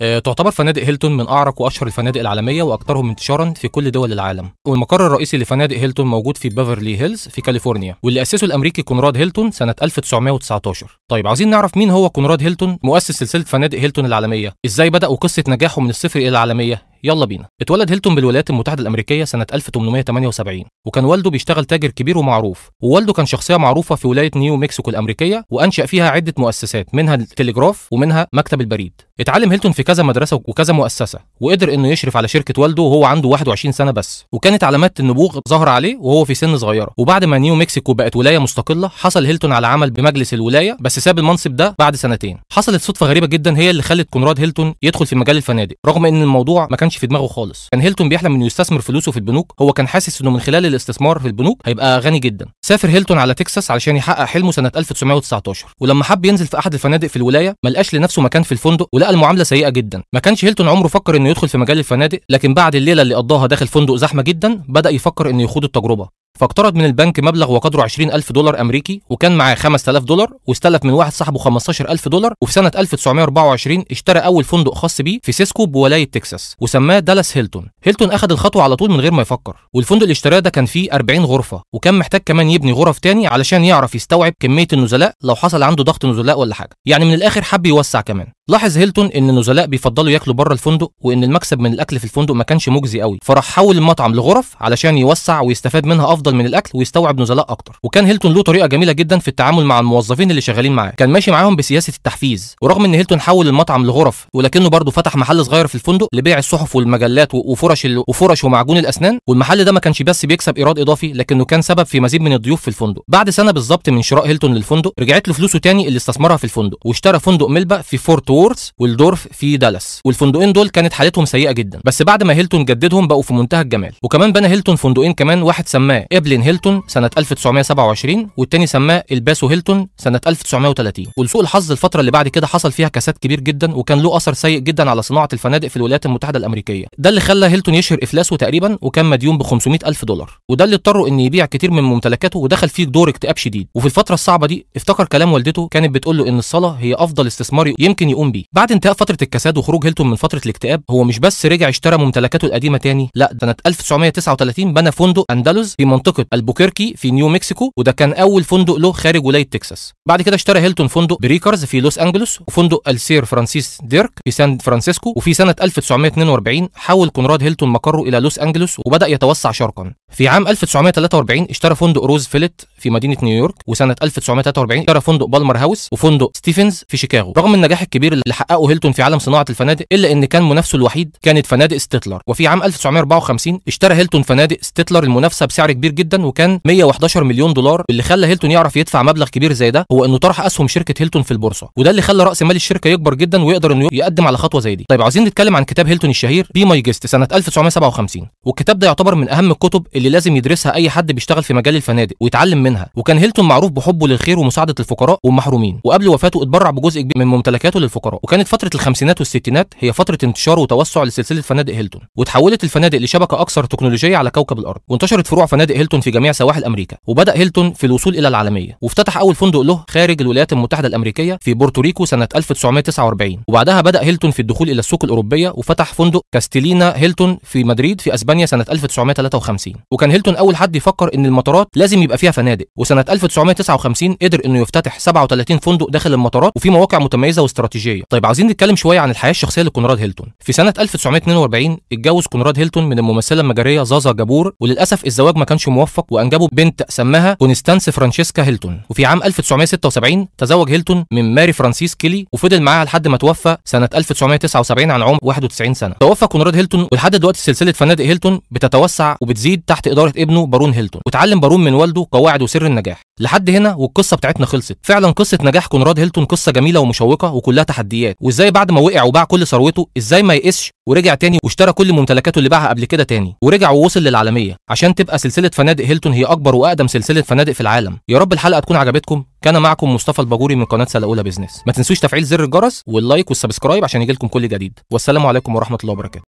آه، تعتبر فنادق هيلتون من أعرق وأشهر الفنادق العالمية وأكثرهم انتشارا في كل دول العالم والمقر الرئيسي لفنادق هيلتون موجود في بيفرلي هيلز في كاليفورنيا واللي أسسه الأمريكي كونراد هيلتون سنة 1919 طيب عايزين نعرف مين هو كونراد هيلتون مؤسس سلسلة فنادق هيلتون العالمية إزاي بدأ وقصة نجاحه من الصفر إلى العالمية يلا بينا اتولد هيلتون بالولايات المتحده الامريكيه سنه 1878 وكان والده بيشتغل تاجر كبير ومعروف ووالده كان شخصيه معروفه في ولايه نيو مكسيكو الامريكيه وانشا فيها عده مؤسسات منها التليجراف ومنها مكتب البريد اتعلم هيلتون في كذا مدرسه وكذا مؤسسه وقدر انه يشرف على شركه والده وهو عنده 21 سنه بس وكانت علامات النبوغ ظهر عليه وهو في سن صغيره وبعد ما نيو مكسيكو بقت ولايه مستقله حصل هيلتون على عمل بمجلس الولايه بس ساب المنصب ده بعد سنتين حصلت صدفه غريبه جدا هي اللي خلت كونراد هيلتون يدخل في مجال الفنادق رغم ان الموضوع ما كانش كانش في دماغه خالص كان هيلتون بيحلم انه يستثمر فلوسه في البنوك هو كان حاسس انه من خلال الاستثمار في البنوك هيبقى غني جدا سافر هيلتون على تكساس علشان يحقق حلمه سنه 1919 ولما حب ينزل في احد الفنادق في الولايه ما لقاش لنفسه مكان في الفندق ولقى المعامله سيئه جدا ما كانش هيلتون عمره فكر انه يدخل في مجال الفنادق لكن بعد الليله اللي قضاها داخل فندق زحمه جدا بدا يفكر انه يخوض التجربه فاقترض من البنك مبلغ وقدره 20000 دولار امريكي وكان معاه 5000 دولار واستلف من واحد صاحبه 15000 دولار وفي سنه 1924 اشترى اول فندق خاص بيه في سيسكو بولايه تكساس وسماه دالاس هيلتون هيلتون اخذ الخطوه على طول من غير ما يفكر والفندق اللي اشتراه ده كان فيه 40 غرفه وكان محتاج كمان يبني غرف تاني علشان يعرف يستوعب كميه النزلاء لو حصل عنده ضغط نزلاء ولا حاجه يعني من الاخر حب يوسع كمان لاحظ هيلتون ان النزلاء بيفضلوا ياكلوا بره الفندق وان المكسب من الاكل في الفندق ما كانش مجزي قوي فراح حول المطعم لغرف علشان يوسع ويستفاد منها افضل من الاكل ويستوعب نزلاء اكتر وكان هيلتون له طريقه جميله جدا في التعامل مع الموظفين اللي شغالين معاه كان ماشي معاهم بسياسه التحفيز ورغم ان هيلتون حول المطعم لغرف ولكنه برضه فتح محل صغير في الفندق لبيع الصحف والمجلات وفرش وفرش ومعجون الاسنان والمحل ده ما كانش بس بيكسب ايراد اضافي لكنه كان سبب في مزيد من الضيوف في الفندق بعد سنه بالظبط من شراء هيلتون للفندق رجعت له فلوسه تاني اللي استثمرها في الفندق واشترى فندق ملبا في فورت وورث والدورف في دالاس والفندقين دول كانت حالتهم سيئه جدا بس بعد ما هيلتون جددهم بقوا في منتهى الجمال وكمان بنى هيلتون فندقين كمان واحد سماه ابلين هيلتون سنه 1927 والتاني سماه الباسو هيلتون سنه 1930 ولسوء الحظ الفتره اللي بعد كده حصل فيها كساد كبير جدا وكان له اثر سيء جدا على صناعه الفنادق في الولايات المتحده الامريكيه ده اللي خلى هيلتون يشهر افلاسه تقريبا وكان مديون ب 500 الف دولار وده اللي اضطره ان يبيع كتير من ممتلكاته ودخل فيه دور اكتئاب شديد وفي الفتره الصعبه دي افتكر كلام والدته كانت بتقول له ان الصلاه هي افضل استثمار يمكن يقوم يقوم بيه بعد انتهاء فتره الكساد وخروج هيلتون من فتره الاكتئاب هو مش بس رجع اشترى ممتلكاته القديمه تاني لا سنه 1939 بنى فندق اندلس في منطقه البوكيركي في نيو مكسيكو وده كان اول فندق له خارج ولايه تكساس بعد كده اشترى هيلتون فندق بريكرز في لوس انجلوس وفندق السير فرانسيس ديرك في سان فرانسيسكو وفي سنه 1942 حول كونراد هيلتون مقره الى لوس انجلوس وبدا يتوسع شرقا في عام 1943 اشترى فندق روز فيلت في مدينه نيويورك وسنه 1943 اشترى فندق بالمر هاوس وفندق ستيفنز في شيكاغو رغم النجاح الكبير اللي حققه هيلتون في عالم صناعه الفنادق الا ان كان منافسه الوحيد كانت فنادق ستيتلر وفي عام 1954 اشترى هيلتون فنادق ستيتلر المنافسه بسعر كبير جدا وكان 111 مليون دولار اللي خلى هيلتون يعرف يدفع مبلغ كبير زي ده هو انه طرح اسهم شركه هيلتون في البورصه وده اللي خلى راس مال الشركه يكبر جدا ويقدر انه يقدم على خطوه زي دي طيب عايزين نتكلم عن كتاب هيلتون الشهير بي ماي جيست سنه 1957 والكتاب ده يعتبر من اهم الكتب اللي لازم يدرسها اي حد بيشتغل في مجال الفنادق ويتعلم منها وكان هيلتون معروف بحبه للخير ومساعده الفقراء والمحرومين وقبل وفاته اتبرع بجزء كبير من ممتلكاته للفقراء الفقراء وكانت فتره الخمسينات والستينات هي فتره انتشار وتوسع لسلسله فنادق هيلتون وتحولت الفنادق لشبكه اكثر تكنولوجيه على كوكب الارض وانتشرت فروع فنادق هيلتون في جميع سواحل امريكا وبدا هيلتون في الوصول الى العالميه وافتتح اول فندق له خارج الولايات المتحده الامريكيه في بورتوريكو سنه 1949 وبعدها بدا هيلتون في الدخول الى السوق الاوروبيه وفتح فندق كاستيلينا هيلتون في مدريد في اسبانيا سنه 1953 وكان هيلتون اول حد يفكر ان المطارات لازم يبقى فيها فنادق وسنه 1959 قدر انه يفتتح 37 فندق داخل المطارات وفي مواقع متميزه واستراتيجيه التاريخيه طيب عايزين نتكلم شويه عن الحياه الشخصيه لكونراد هيلتون في سنه 1942 اتجوز كونراد هيلتون من الممثله المجريه زازا جابور وللاسف الزواج ما كانش موفق وانجبوا بنت سماها كونستانس فرانشيسكا هيلتون وفي عام 1976 تزوج هيلتون من ماري فرانسيس كيلي وفضل معاها لحد ما توفى سنه 1979 عن عمر 91 سنه توفى كونراد هيلتون ولحد دلوقتي سلسله فنادق هيلتون بتتوسع وبتزيد تحت اداره ابنه بارون هيلتون وتعلم بارون من والده قواعد وسر النجاح لحد هنا والقصه بتاعتنا خلصت فعلا قصه نجاح كونراد هيلتون قصه جميله ومشوقه وكلها تحدي. التحديات وازاي بعد ما وقع وباع كل ثروته ازاي ما يقسش ورجع تاني واشترى كل ممتلكاته اللي باعها قبل كده تاني ورجع ووصل للعالميه عشان تبقى سلسله فنادق هيلتون هي اكبر واقدم سلسله فنادق في العالم يا رب الحلقه تكون عجبتكم كان معكم مصطفى الباجوري من قناه سلا اولى بزنس ما تنسوش تفعيل زر الجرس واللايك والسبسكرايب عشان يجيلكم كل جديد والسلام عليكم ورحمه الله وبركاته